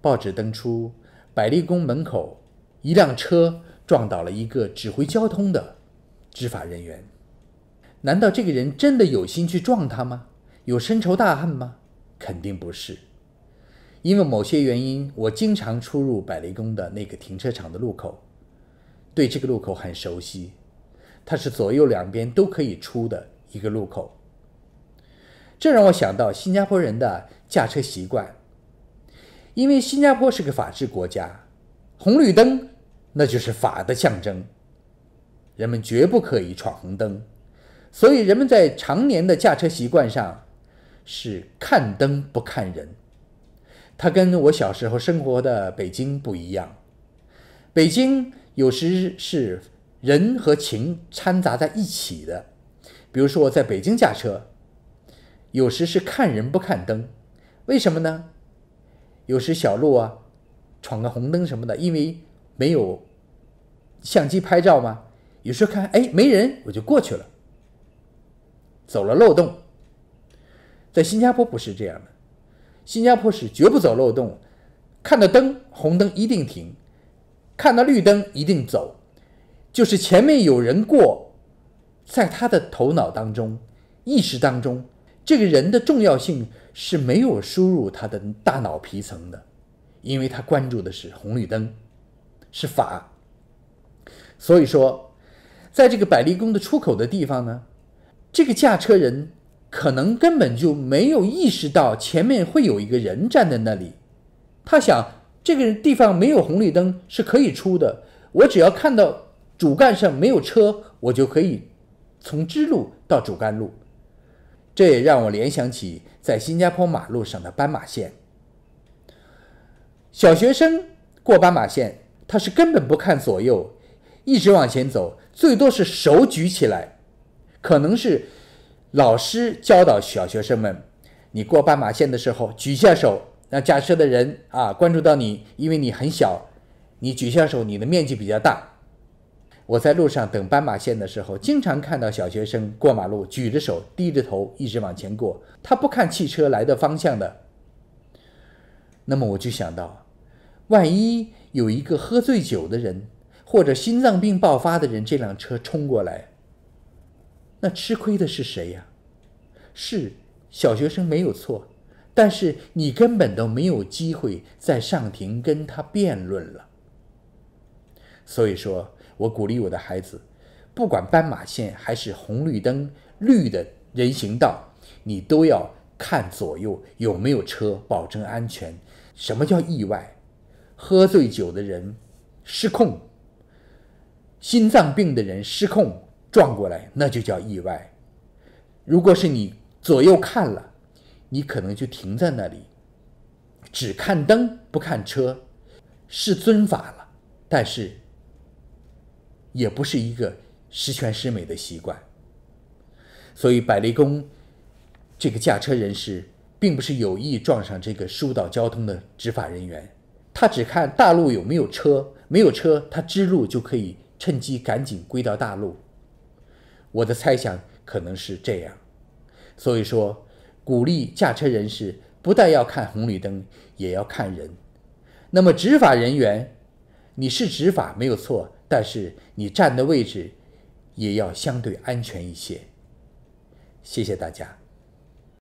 报纸登出，百丽宫门口一辆车撞倒了一个指挥交通的执法人员。难道这个人真的有心去撞他吗？有深仇大恨吗？肯定不是。因为某些原因，我经常出入百丽宫的那个停车场的路口，对这个路口很熟悉。它是左右两边都可以出的一个路口。这让我想到新加坡人的驾车习惯。因为新加坡是个法治国家，红绿灯那就是法的象征，人们绝不可以闯红灯，所以人们在常年的驾车习惯上是看灯不看人。它跟我小时候生活的北京不一样，北京有时是人和情掺杂在一起的，比如说我在北京驾车，有时是看人不看灯，为什么呢？有时小路啊，闯个红灯什么的，因为没有相机拍照嘛。有时候看，哎，没人，我就过去了，走了漏洞。在新加坡不是这样的，新加坡是绝不走漏洞，看到灯红灯一定停，看到绿灯一定走，就是前面有人过，在他的头脑当中、意识当中。这个人的重要性是没有输入他的大脑皮层的，因为他关注的是红绿灯，是法。所以说，在这个百丽宫的出口的地方呢，这个驾车人可能根本就没有意识到前面会有一个人站在那里。他想，这个地方没有红绿灯是可以出的，我只要看到主干上没有车，我就可以从支路到主干路。这也让我联想起在新加坡马路上的斑马线，小学生过斑马线，他是根本不看左右，一直往前走，最多是手举起来，可能是老师教导小学生们，你过斑马线的时候举下手，让驾车的人啊关注到你，因为你很小，你举下手，你的面积比较大。我在路上等斑马线的时候，经常看到小学生过马路，举着手，低着头，一直往前过。他不看汽车来的方向的。那么我就想到，万一有一个喝醉酒的人，或者心脏病爆发的人，这辆车冲过来，那吃亏的是谁呀？是小学生没有错，但是你根本都没有机会在上庭跟他辩论了。所以说。我鼓励我的孩子，不管斑马线还是红绿灯绿的人行道，你都要看左右有没有车，保证安全。什么叫意外？喝醉酒的人失控，心脏病的人失控撞过来，那就叫意外。如果是你左右看了，你可能就停在那里，只看灯不看车，是遵法了，但是。也不是一个十全十美的习惯。所以，百雷公这个驾车人士并不是有意撞上这个疏导交通的执法人员，他只看大路有没有车，没有车，他支路就可以趁机赶紧归到大路。我的猜想可能是这样。所以说，鼓励驾车人士不但要看红绿灯，也要看人。那么，执法人员，你是执法没有错。但是你站的位置，也要相对安全一些。谢谢大家。